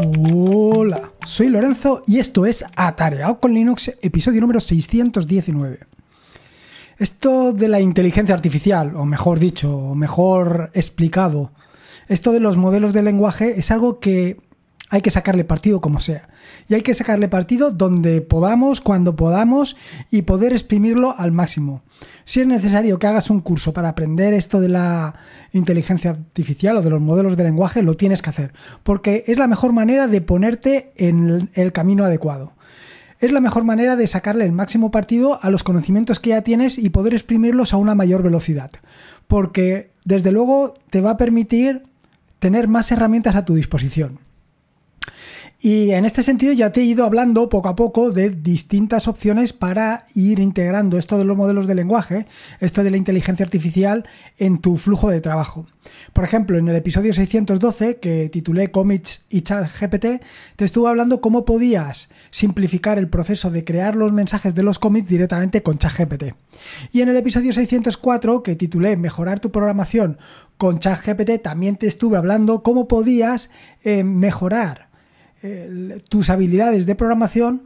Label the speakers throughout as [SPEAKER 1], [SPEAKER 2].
[SPEAKER 1] Hola, soy Lorenzo y esto es Atareado con Linux, episodio número 619. Esto de la inteligencia artificial, o mejor dicho, o mejor explicado, esto de los modelos de lenguaje es algo que hay que sacarle partido como sea. Y hay que sacarle partido donde podamos, cuando podamos y poder exprimirlo al máximo. Si es necesario que hagas un curso para aprender esto de la inteligencia artificial o de los modelos de lenguaje, lo tienes que hacer. Porque es la mejor manera de ponerte en el camino adecuado. Es la mejor manera de sacarle el máximo partido a los conocimientos que ya tienes y poder exprimirlos a una mayor velocidad. Porque desde luego te va a permitir tener más herramientas a tu disposición. Y en este sentido ya te he ido hablando poco a poco de distintas opciones para ir integrando esto de los modelos de lenguaje, esto de la inteligencia artificial en tu flujo de trabajo. Por ejemplo, en el episodio 612 que titulé Comics y ChatGPT, te estuve hablando cómo podías simplificar el proceso de crear los mensajes de los cómics directamente con ChatGPT. Y en el episodio 604 que titulé Mejorar tu programación con ChatGPT, también te estuve hablando cómo podías eh, mejorar tus habilidades de programación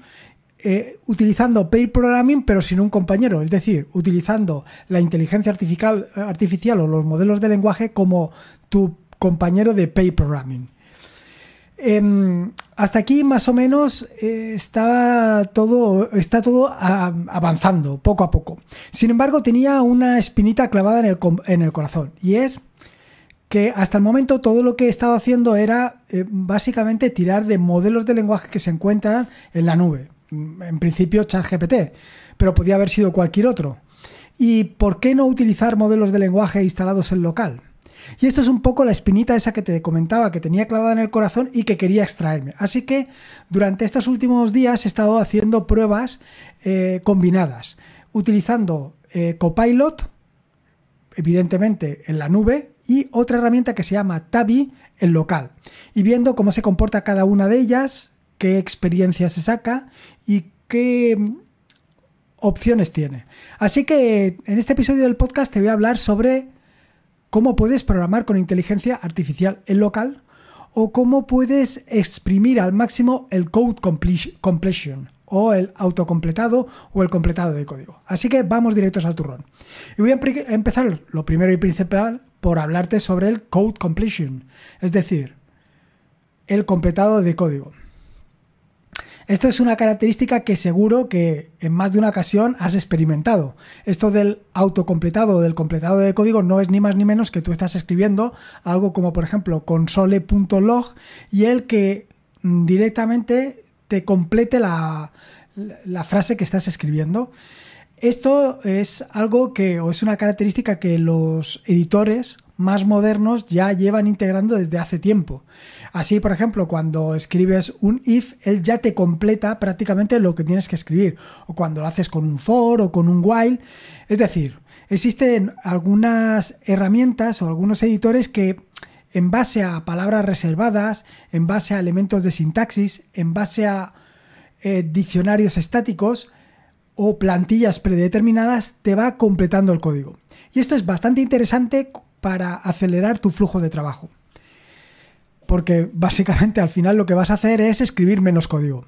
[SPEAKER 1] eh, utilizando Pay programming pero sin un compañero, es decir, utilizando la inteligencia artificial, artificial o los modelos de lenguaje como tu compañero de Pay programming. Em, hasta aquí más o menos eh, está todo, está todo avanzando poco a poco. Sin embargo, tenía una espinita clavada en el, en el corazón y es que hasta el momento todo lo que he estado haciendo era eh, básicamente tirar de modelos de lenguaje que se encuentran en la nube. Mm, en principio ChatGPT, pero podía haber sido cualquier otro. ¿Y por qué no utilizar modelos de lenguaje instalados en local? Y esto es un poco la espinita esa que te comentaba, que tenía clavada en el corazón y que quería extraerme. Así que durante estos últimos días he estado haciendo pruebas eh, combinadas, utilizando eh, Copilot evidentemente en la nube, y otra herramienta que se llama Tabi, en local, y viendo cómo se comporta cada una de ellas, qué experiencia se saca y qué mm, opciones tiene. Así que en este episodio del podcast te voy a hablar sobre cómo puedes programar con inteligencia artificial en local o cómo puedes exprimir al máximo el code completion o el autocompletado o el completado de código. Así que vamos directos al turrón. Y voy a empezar lo primero y principal por hablarte sobre el code completion, es decir, el completado de código. Esto es una característica que seguro que en más de una ocasión has experimentado. Esto del autocompletado o del completado de código no es ni más ni menos que tú estás escribiendo algo como por ejemplo console.log y el que mm, directamente complete la, la frase que estás escribiendo. Esto es algo que, o es una característica que los editores más modernos ya llevan integrando desde hace tiempo. Así, por ejemplo, cuando escribes un if, él ya te completa prácticamente lo que tienes que escribir, o cuando lo haces con un for o con un while. Es decir, existen algunas herramientas o algunos editores que en base a palabras reservadas, en base a elementos de sintaxis, en base a eh, diccionarios estáticos o plantillas predeterminadas, te va completando el código. Y esto es bastante interesante para acelerar tu flujo de trabajo. Porque básicamente al final lo que vas a hacer es escribir menos código.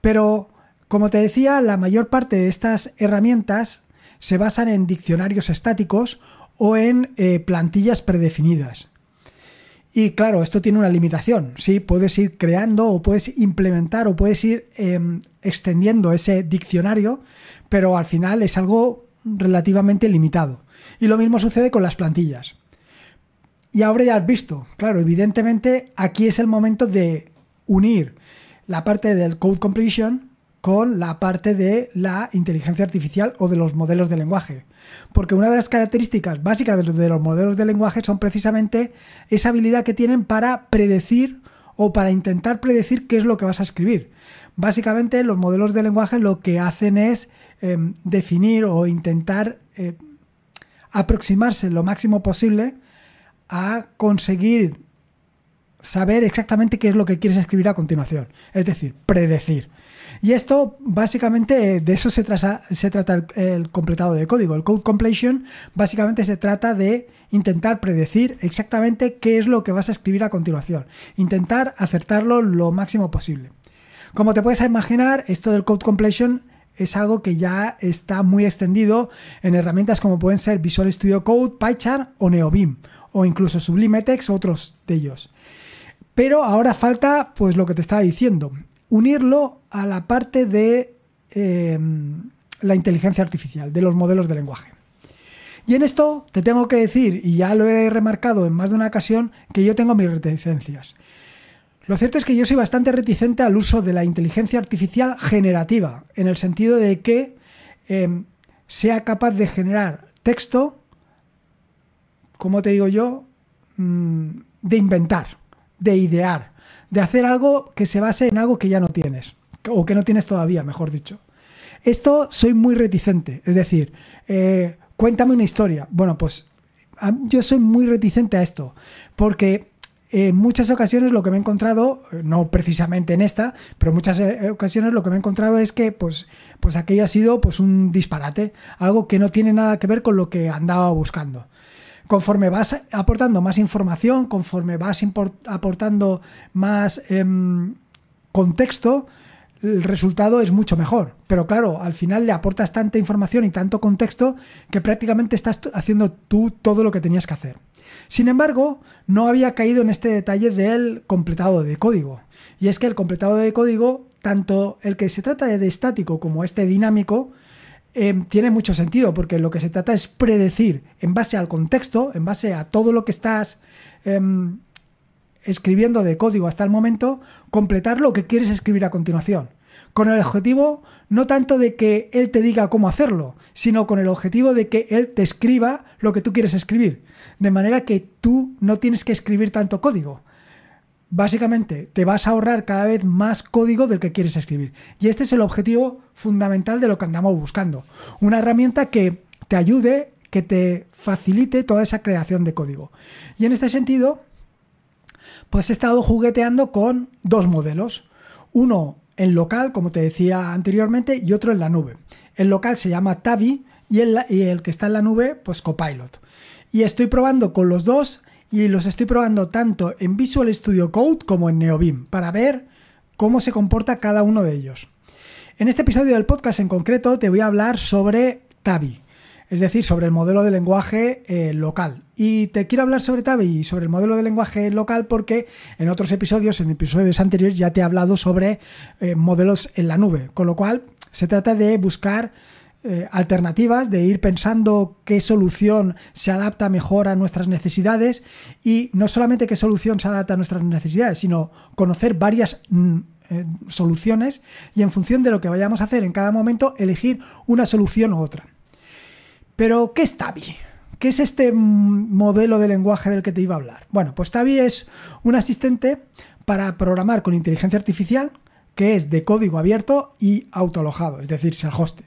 [SPEAKER 1] Pero, como te decía, la mayor parte de estas herramientas se basan en diccionarios estáticos o en eh, plantillas predefinidas. Y claro, esto tiene una limitación. Sí, puedes ir creando o puedes implementar o puedes ir em, extendiendo ese diccionario, pero al final es algo relativamente limitado. Y lo mismo sucede con las plantillas. Y ahora ya has visto, claro, evidentemente aquí es el momento de unir la parte del code completion con la parte de la inteligencia artificial o de los modelos de lenguaje. Porque una de las características básicas de los modelos de lenguaje son precisamente esa habilidad que tienen para predecir o para intentar predecir qué es lo que vas a escribir. Básicamente los modelos de lenguaje lo que hacen es em, definir o intentar eh, aproximarse lo máximo posible a conseguir saber exactamente qué es lo que quieres escribir a continuación. Es decir, predecir. Y esto, básicamente, de eso se, trata el, completado de código. El code completion básicamente se trata de intentar predecir exactamente qué es lo que vas a escribir a continuación. Intentar acertarlo lo máximo posible. Como te puedes imaginar, esto del code completion es algo que ya está muy extendido en herramientas como pueden ser Visual Studio Code, PyCharm o NeoBeam, o incluso Sublime Text, otros de ellos. Pero ahora falta pues lo que te estaba diciendo, unirlo a la parte de em, la inteligencia artificial, de los modelos de lenguaje. Y en esto te tengo que decir, y ya lo he remarcado en más de una ocasión, que yo tengo mis reticencias. Lo cierto es que yo soy bastante reticente al uso de la inteligencia artificial generativa, en el sentido de que em, sea capaz de generar texto, como te digo yo, mm, de inventar, de idear, de hacer algo que se base en algo que ya no tienes, o que no tienes todavía, mejor dicho. Esto soy muy reticente, es decir, eh, cuéntame una historia. Bueno, pues yo soy muy reticente a esto, porque eh, en muchas ocasiones lo que me he encontrado, eh, no precisamente en esta, pero en muchas ocasiones lo que me he encontrado es que pues, pues aquello ha sido pues un disparate, algo que no tiene nada que ver con lo que andaba buscando. Conforme vas aportando más información, conforme vas aportando más em, contexto, el resultado es mucho mejor. Pero claro, al final le aportas tanta información y tanto contexto que prácticamente estás haciendo tú todo lo que tenías que hacer. Sin embargo, no había caído en este detalle del completado de código. Y es que el completado de código, tanto el que se trata de estático como este dinámico, Em, tiene mucho sentido, porque lo que se trata es predecir en base al contexto, en base a todo lo que estás em, escribiendo de código hasta el momento, completar lo que quieres escribir a continuación. Con el objetivo no tanto de que él te diga cómo hacerlo, sino con el objetivo de que él te escriba lo que tú quieres escribir. De manera que tú no tienes que escribir tanto código, básicamente te vas a ahorrar cada vez más código del que quieres escribir. Y este es el objetivo fundamental de lo que andamos buscando. Una herramienta que te ayude, que te facilite toda esa creación de código. Y en este sentido, pues he estado jugueteando con dos modelos. Uno en local, como te decía anteriormente, y otro en la nube. El local se llama Tavi y el, el que está en la nube, pues Copilot. Y estoy probando con los dos y los estoy probando tanto en Visual Studio Code como en NeoBeam para ver cómo se comporta cada uno de ellos. En este episodio del podcast en concreto te voy a hablar sobre Tabi, es decir, sobre el modelo de lenguaje eh, local. Y te quiero hablar sobre Tabi y sobre el modelo de lenguaje local porque en otros episodios, en episodios anteriores, ya te he hablado sobre eh, modelos en la nube, con lo cual se trata de buscar eh, alternativas, de ir pensando qué solución se adapta mejor a nuestras necesidades y no solamente qué solución se adapta a nuestras necesidades, sino conocer varias mm, eh, soluciones y en función de lo que vayamos a hacer en cada momento elegir una solución u otra. Pero, ¿qué es Tabi? ¿Qué es este mm, modelo de lenguaje del que te iba a hablar? Bueno, pues Tabi es un asistente para programar con inteligencia artificial que es de código abierto y autoalojado, es decir, self-hosted.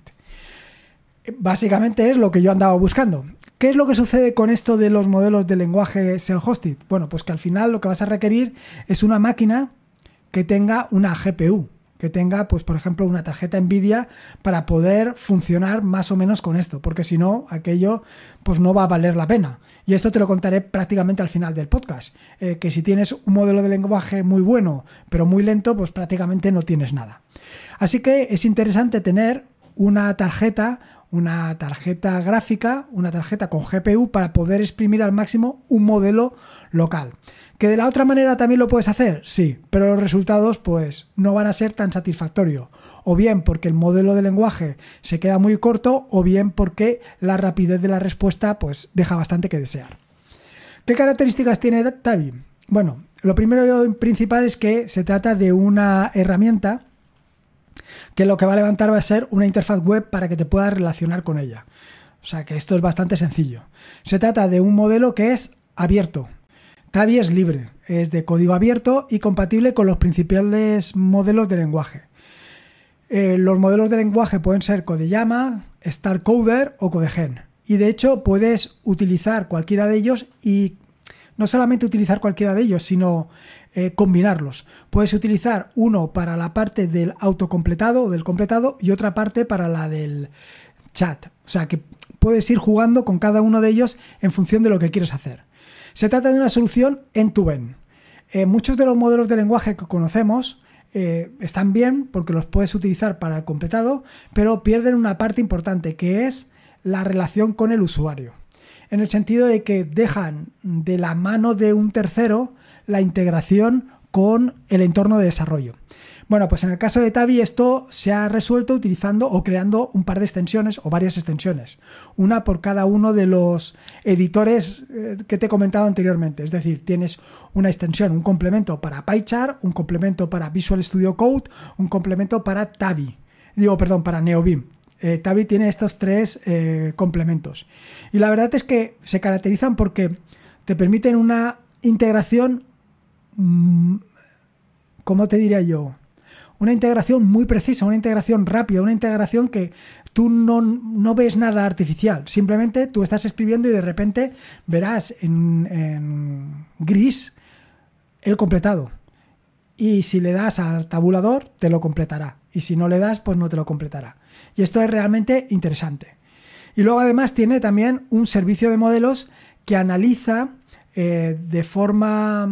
[SPEAKER 1] Básicamente es lo que yo andaba buscando. ¿Qué es lo que sucede con esto de los modelos de lenguaje self-hosted? Bueno, pues que al final lo que vas a requerir es una máquina que tenga una GPU, que tenga, pues, por ejemplo, una tarjeta Nvidia para poder funcionar más o menos con esto, porque si no, aquello pues no va a valer la pena. Y esto te lo contaré prácticamente al final del podcast. Eh, que si tienes un modelo de lenguaje muy bueno, pero muy lento, pues prácticamente no tienes nada. Así que es interesante tener una tarjeta una tarjeta gráfica, una tarjeta con GPU para poder exprimir al máximo un modelo local. ¿Que de la otra manera también lo puedes hacer? Sí, pero los resultados pues no van a ser tan satisfactorios. O bien porque el modelo de lenguaje se queda muy corto o bien porque la rapidez de la respuesta pues deja bastante que desear. ¿Qué características tiene Tavi? Bueno, lo primero y principal es que se trata de una herramienta que lo que va a levantar va a ser una interfaz web para que te puedas relacionar con ella. O sea que esto es bastante sencillo. Se trata de un modelo que es abierto. Tabi es libre, es de código abierto y compatible con los principales modelos de lenguaje. Eh, los modelos de lenguaje pueden ser CodeYama, StarCoder o CodeGen. Y de hecho puedes utilizar cualquiera de ellos y no solamente utilizar cualquiera de ellos, sino eh, combinarlos. Puedes utilizar uno para la parte del autocompletado o del completado y otra parte para la del chat. O sea que puedes ir jugando con cada uno de ellos en función de lo que quieres hacer. Se trata de una solución end-to-end. Eh, muchos de los modelos de lenguaje que conocemos eh, están bien porque los puedes utilizar para el completado, pero pierden una parte importante que es la relación con el usuario. En el sentido de que dejan de la mano de un tercero la integración con el entorno de desarrollo. Bueno, pues en el caso de Tabi esto se ha resuelto utilizando o creando un par de extensiones o varias extensiones, una por cada uno de los editores eh, que te he comentado anteriormente. Es decir, tienes una extensión, un complemento para PyChar, un complemento para Visual Studio Code, un complemento para Tabi. Digo, perdón, para NeoBeam. Eh, Tabi tiene estos tres eh, complementos. Y la verdad es que se caracterizan porque te permiten una integración Mm, ¿cómo te diría yo? Una integración muy precisa, una integración rápida, una integración que tú no, ves nada artificial. Simplemente tú estás escribiendo y de repente verás en, gris el completado. Y si le das al tabulador, te lo completará. Y si no le das, pues no te lo completará. Y esto es realmente interesante. Y luego además tiene también un servicio de modelos que analiza eh, de forma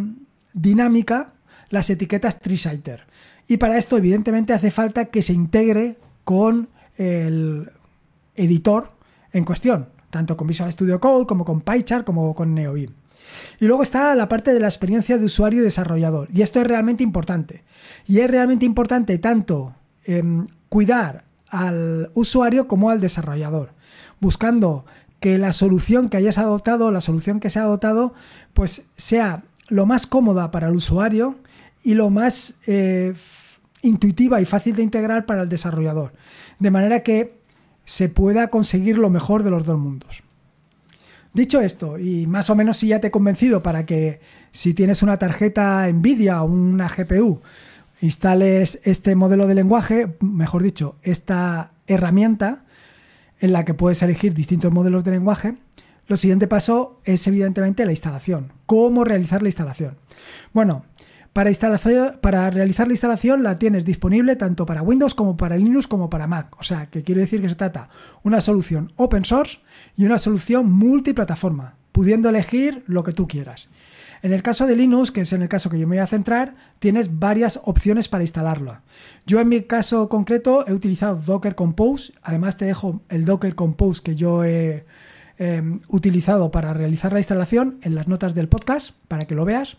[SPEAKER 1] dinámica las etiquetas TreeSighter. Y para esto, evidentemente, hace falta que se integre con el editor en cuestión, tanto con Visual Studio Code como con PyChar, como con NeoBeam. Y luego está la parte de la experiencia de usuario y desarrollador. Y esto es realmente importante. Y es realmente importante tanto em, cuidar al usuario como al desarrollador, buscando que la solución que hayas adoptado, la solución que se ha adoptado, pues sea lo más cómoda para el usuario y lo más eh, intuitiva y fácil de integrar para el desarrollador. De manera que se pueda conseguir lo mejor de los dos mundos. Dicho esto, y más o menos si ya te he convencido para que si tienes una tarjeta Nvidia o una GPU, instales este modelo de lenguaje, mejor dicho, esta herramienta en la que puedes elegir distintos modelos de lenguaje, lo siguiente paso es evidentemente la instalación. ¿Cómo realizar la instalación? Bueno, para, para, realizar la instalación la tienes disponible tanto para Windows como para Linux como para Mac. O sea, que quiere decir que se trata una solución open source y una solución multiplataforma, pudiendo elegir lo que tú quieras. En el caso de Linux, que es en el caso que yo me voy a centrar, tienes varias opciones para instalarlo. Yo en mi caso concreto he utilizado Docker Compose, además te dejo el Docker Compose que yo he... Em, utilizado para realizar la instalación en las notas del podcast para que lo veas.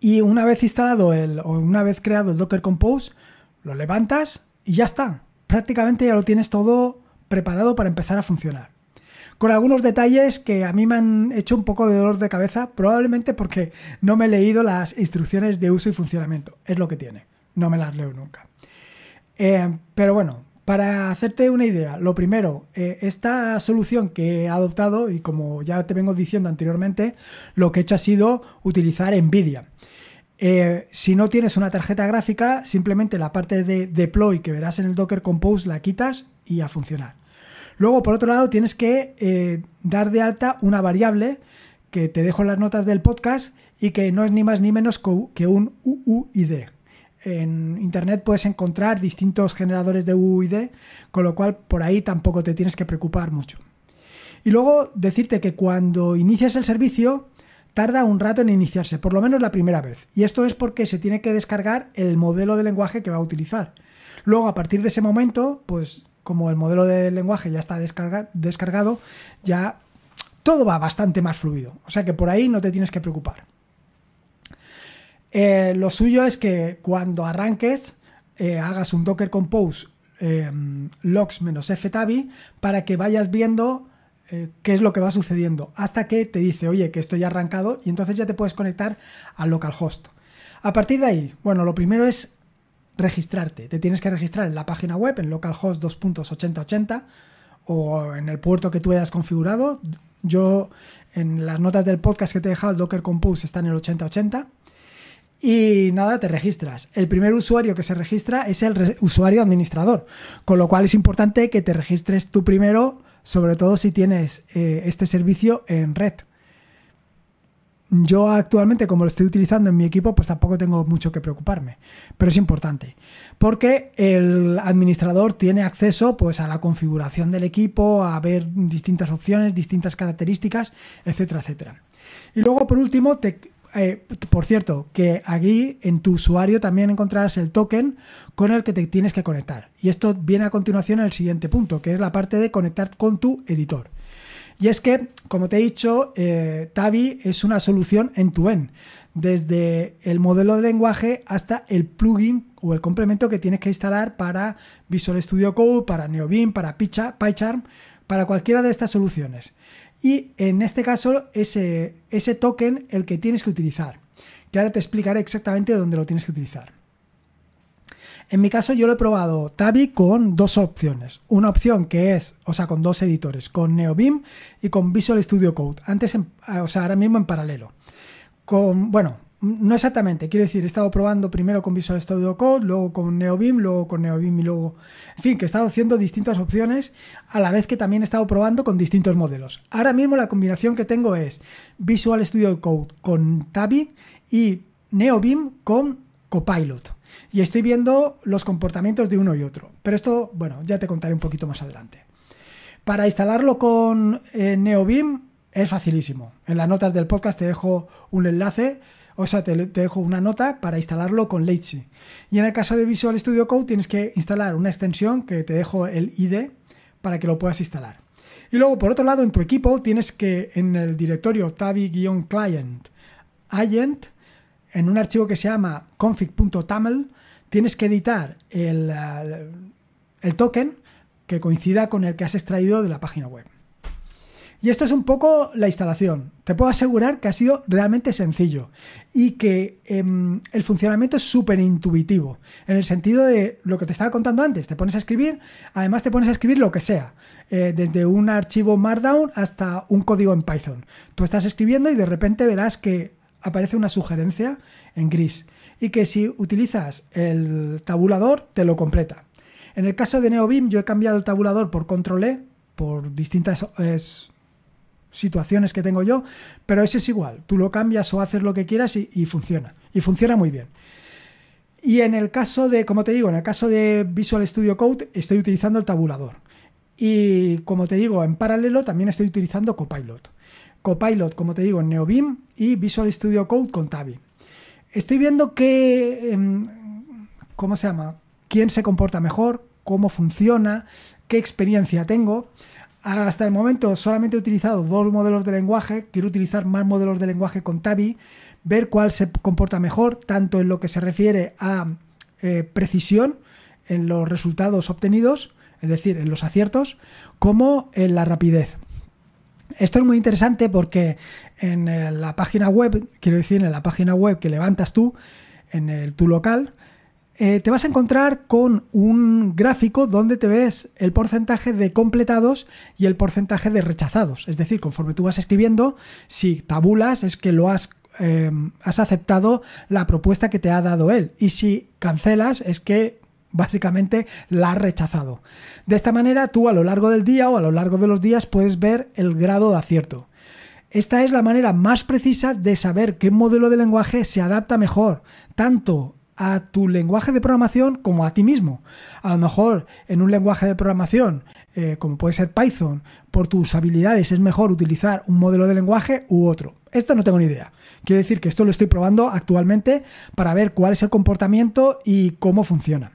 [SPEAKER 1] Y una vez instalado el, o una vez creado el Docker Compose, lo levantas y ya está. Prácticamente ya lo tienes todo preparado para empezar a funcionar. Con algunos detalles que a mí me han hecho un poco de dolor de cabeza, probablemente porque no me he leído las instrucciones de uso y funcionamiento. Es lo que tiene. No me las leo nunca. Eh, pero bueno, para hacerte una idea, lo primero, eh, esta solución que he adoptado, y como ya te vengo diciendo anteriormente, lo que he hecho ha sido utilizar NVIDIA. Eh, si no tienes una tarjeta gráfica, simplemente la parte de deploy que verás en el Docker Compose la quitas y a funcionar. Luego, por otro lado, tienes que eh, dar de alta una variable que te dejo en las notas del podcast y que no es ni más ni menos que un UUID en Internet puedes encontrar distintos generadores de UID, con lo cual por ahí tampoco te tienes que preocupar mucho. Y luego decirte que cuando inicias el servicio, tarda un rato en iniciarse, por lo menos la primera vez. Y esto es porque se tiene que descargar el modelo de lenguaje que va a utilizar. Luego, a partir de ese momento, pues como el modelo de lenguaje ya está descargado, ya todo va bastante más fluido. O sea que por ahí no te tienes que preocupar. Eh, lo suyo es que cuando arranques eh, hagas un docker compose eh, logs logs-ftabi para que vayas viendo qué es lo que va sucediendo hasta que te dice, oye, que esto ya arrancado y entonces ya te puedes conectar al localhost. A partir de ahí, bueno, lo primero es registrarte. Te tienes que registrar en la página web, en localhost 2.8080 o en el puerto que tú hayas configurado. Yo en las notas del podcast que te he dejado, el Docker Compose está en el 8080. Y nada, te registras. El primer usuario que se registra es el usuario administrador, con lo cual es importante que te registres tú primero, sobre todo si tienes eh, este servicio en red. Yo actualmente, como lo estoy utilizando en mi equipo, pues tampoco tengo mucho que preocuparme, pero es importante, porque el administrador tiene acceso pues a la configuración del equipo, a ver distintas opciones, distintas características, etcétera, etcétera. Y luego, por último, te, eh, por cierto, que aquí en tu usuario también encontrarás el token con el que te tienes que conectar. Y esto viene a continuación en el siguiente punto, que es la parte de conectar con tu editor. Y es que, como te he dicho, eh, Tavi es una solución en tu end desde el modelo de lenguaje hasta el plugin o el complemento que tienes que instalar para Visual Studio Code, para NeoBeam, para PyCharm, para cualquiera de estas soluciones y en este caso ese, token el que tienes que utilizar, que ahora te explicaré exactamente dónde lo tienes que utilizar. En mi caso yo lo he probado Tabi con dos opciones. Una opción que es, o sea, con dos editores, con NeoBeam y con Visual Studio Code. Antes, o sea, ahora mismo en paralelo. Con, bueno, Mm, no exactamente, quiero decir, he estado probando primero con Visual Studio Code, luego con NeoBeam, luego con NeoBeam y luego... En fin, que he estado haciendo distintas opciones a la vez que también he estado probando con distintos modelos. Ahora mismo la combinación que tengo es Visual Studio Code con Tabi y NeoBeam con Copilot. Y estoy viendo los comportamientos de uno y otro. Pero esto, bueno, ya te contaré un poquito más adelante. Para instalarlo con eh, NeoBIM es facilísimo. En las notas del podcast te dejo un enlace o sea, te, dejo una nota para instalarlo con Leitzi. Y en el caso de Visual Studio Code tienes que instalar una extensión que te dejo el ID para que lo puedas instalar. Y luego, por otro lado, en tu equipo tienes que en el directorio tabi-client agent, en un archivo que se llama config.taml, tienes que editar el token que coincida con el que has extraído de la página web. Y esto es un poco la instalación. Te puedo asegurar que ha sido realmente sencillo y que em, el funcionamiento es súper intuitivo, en el sentido de lo que te estaba contando antes, te pones a escribir, además te pones a escribir lo que sea, eh, desde un archivo Markdown hasta un código en Python. Tú estás escribiendo y de repente verás que aparece una sugerencia en gris y que si utilizas el tabulador te lo completa. En el caso de NeoBeam yo he cambiado el tabulador por control E por distintas situaciones que tengo yo, pero eso es igual, tú lo cambias o haces lo que quieras y, funciona, y funciona muy bien. Y en el caso de, como te digo, en el caso de Visual Studio Code estoy utilizando el tabulador. Y como te digo, en paralelo también estoy utilizando Copilot. Copilot, como te digo, en NeoBeam y Visual Studio Code con Tabi. Estoy viendo qué, em, ¿cómo se llama? ¿Quién se comporta mejor? ¿Cómo funciona? ¿Qué experiencia tengo? Hasta el momento solamente he utilizado dos modelos de lenguaje, quiero utilizar más modelos de lenguaje con Tabi, ver cuál se comporta mejor, tanto en lo que se refiere a eh, precisión en los resultados obtenidos, es decir, en los aciertos, como en la rapidez. Esto es muy interesante porque en eh, la página web, quiero decir, en la página web que levantas tú, en tu local, eh, te vas a encontrar con un gráfico donde te ves el porcentaje de completados y el porcentaje de rechazados. Es decir, conforme tú vas escribiendo, si tabulas es que lo has eh, has aceptado la propuesta que te ha dado él. Y si cancelas es que básicamente la has rechazado. De esta manera tú a lo largo del día o a lo largo de los días puedes ver el grado de acierto. Esta es la manera más precisa de saber qué modelo de lenguaje se adapta mejor, tanto a tu lenguaje de programación como a ti mismo. A lo mejor en un lenguaje de programación, eh, como puede ser Python, por tus habilidades es mejor utilizar un modelo de lenguaje u otro. Esto no tengo ni idea. Quiero decir que esto lo estoy probando actualmente para ver cuál es el comportamiento y cómo funciona.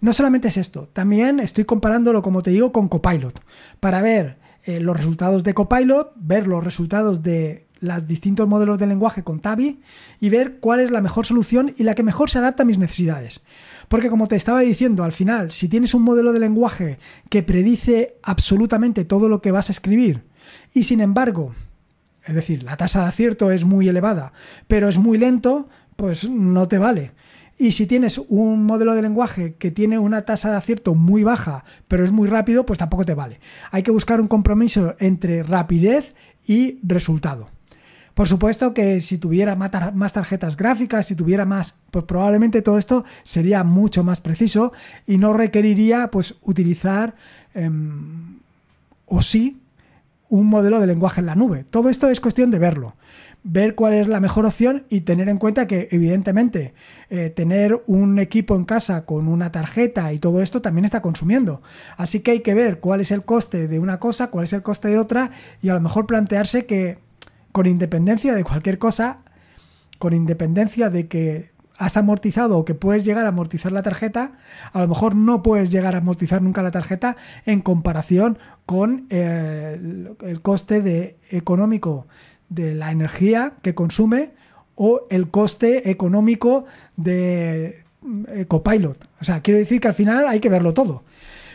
[SPEAKER 1] No solamente es esto, también estoy comparándolo, como te digo, con Copilot, para ver eh, los resultados de Copilot, ver los resultados de los distintos modelos de lenguaje con Tabi y ver cuál es la mejor solución y la que mejor se adapta a mis necesidades. Porque como te estaba diciendo, al final, si tienes un modelo de lenguaje que predice absolutamente todo lo que vas a escribir y sin embargo, es decir, la tasa de acierto es muy elevada, pero es muy lento, pues no te vale. Y si tienes un modelo de lenguaje que tiene una tasa de acierto muy baja, pero es muy rápido, pues tampoco te vale. Hay que buscar un compromiso entre rapidez y resultado. Por supuesto que si tuviera más tarjetas gráficas, si tuviera más, pues probablemente todo esto sería mucho más preciso y no requeriría pues utilizar em, o sí un modelo de lenguaje en la nube. Todo esto es cuestión de verlo, ver cuál es la mejor opción y tener en cuenta que evidentemente eh, tener un equipo en casa con una tarjeta y todo esto también está consumiendo. Así que hay que ver cuál es el coste de una cosa, cuál es el coste de otra y a lo mejor plantearse que con independencia de cualquier cosa, con independencia de que has amortizado o que puedes llegar a amortizar la tarjeta, a lo mejor no puedes llegar a amortizar nunca la tarjeta en comparación con eh, el, coste económico de la energía que consume o el coste económico de mm, Copilot. O sea, quiero decir que al final hay que verlo todo.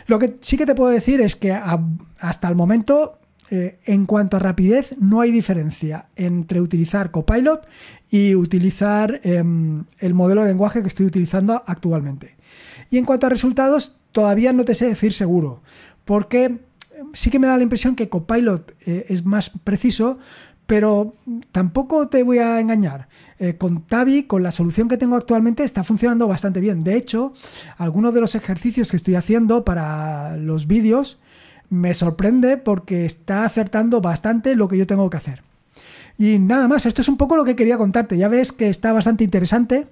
[SPEAKER 1] Lo que sí que te puedo decir es que hasta el momento eh, en cuanto a rapidez, no hay diferencia entre utilizar Copilot y utilizar em, el modelo de lenguaje que estoy utilizando actualmente. Y en cuanto a resultados, todavía no te sé decir seguro, porque em, sí que me da la impresión que Copilot eh, es más preciso, pero tampoco te voy a engañar. Eh, con Tabi, con la solución que tengo actualmente, está funcionando bastante bien. De hecho, algunos de los ejercicios que estoy haciendo para los vídeos me sorprende porque está acertando bastante lo que yo tengo que hacer. Y nada más, esto es un poco lo que quería contarte. Ya ves que está bastante interesante.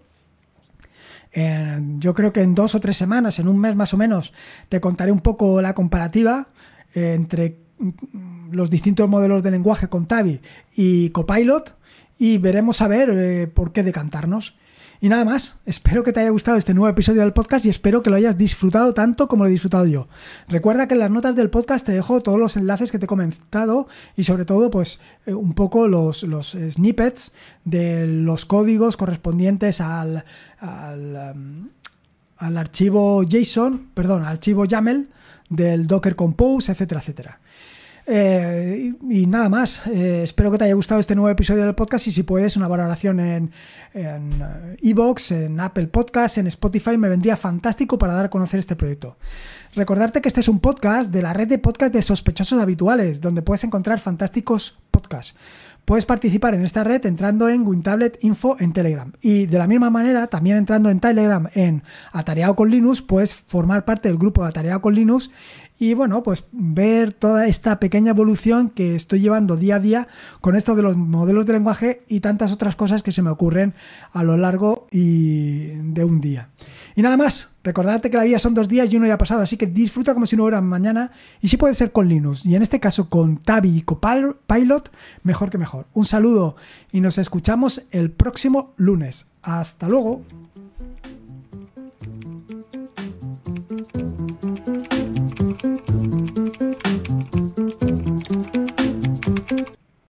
[SPEAKER 1] Eh, yo creo que en dos o tres semanas, en un mes más o menos, te contaré un poco la comparativa eh, entre mm, los distintos modelos de lenguaje con Tavi y Copilot y veremos a ver eh, por qué decantarnos. Y nada más, espero que te haya gustado este nuevo episodio del podcast y espero que lo hayas disfrutado tanto como lo he disfrutado yo. Recuerda que en las notas del podcast te dejo todos los enlaces que te he comentado y sobre todo pues eh, un poco los, snippets de los códigos correspondientes al, al, em, al archivo JSON, perdón, al archivo YAML del Docker Compose, etcétera, etcétera. Eh, y, nada más. Eh, espero que te haya gustado este nuevo episodio del podcast y si puedes, una valoración en Evox, en, eh, en, Apple Podcast, en Spotify, me vendría fantástico para dar a conocer este proyecto. Recordarte que este es un podcast de la red de podcast de sospechosos habituales, donde puedes encontrar fantásticos podcasts. Puedes participar en esta red entrando en WinTablet Info en Telegram. Y de la misma manera, también entrando en Telegram en Atareado con Linux, puedes formar parte del grupo de Atareado con Linux y bueno, pues ver toda esta pequeña evolución que estoy llevando día a día con esto de los modelos de lenguaje y tantas otras cosas que se me ocurren a lo largo y de un día. Y nada más, recordarte que la vida son dos días y uno ya ha pasado, así que disfruta como si no hubiera mañana y si puede ser con Linux y en este caso con Tabi y Copilot, mejor que mejor. Un saludo y nos escuchamos el próximo lunes. Hasta luego.